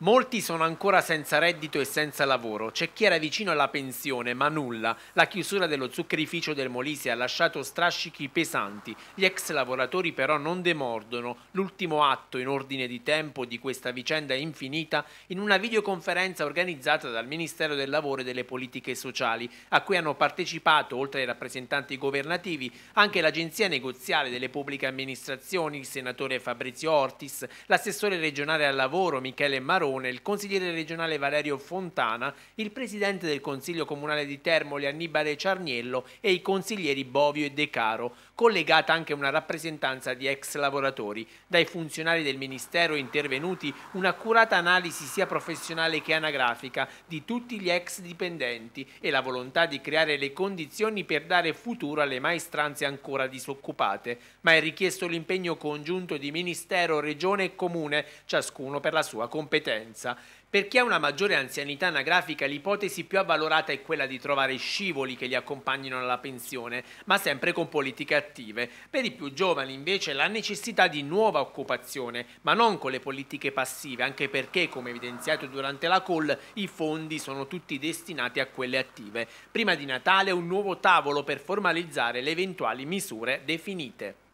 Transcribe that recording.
Molti sono ancora senza reddito e senza lavoro, c'è chi era vicino alla pensione ma nulla. La chiusura dello zuccherificio del Molise ha lasciato strascichi pesanti, gli ex lavoratori però non demordono. L'ultimo atto in ordine di tempo di questa vicenda è infinita in una videoconferenza organizzata dal Ministero del Lavoro e delle Politiche Sociali, a cui hanno partecipato, oltre ai rappresentanti governativi, anche l'Agenzia Negoziale delle Pubbliche Amministrazioni, il senatore Fabrizio Ortis, l'assessore regionale al lavoro Michele Maroni, Marone, il consigliere regionale Valerio Fontana, il presidente del Consiglio Comunale di Termoli Annibale Ciarniello e i consiglieri Bovio e De Caro, collegata anche una rappresentanza di ex lavoratori. Dai funzionari del Ministero intervenuti un'accurata analisi sia professionale che anagrafica di tutti gli ex dipendenti e la volontà di creare le condizioni per dare futuro alle maestranze ancora disoccupate, ma è richiesto l'impegno congiunto di Ministero, Regione e Comune, ciascuno per la sua competenza conoscenza. Per chi ha una maggiore anzianità anagrafica, l'ipotesi più avvalorata è quella di trovare scivoli che li accompagnino alla pensione, ma sempre con politiche attive. Per i più giovani, invece, la necessità di nuova occupazione, ma non con le politiche passive, anche perché, come evidenziato durante la call, i fondi sono tutti destinati a quelle attive. Prima di Natale un nuovo tavolo per formalizzare le eventuali misure definite.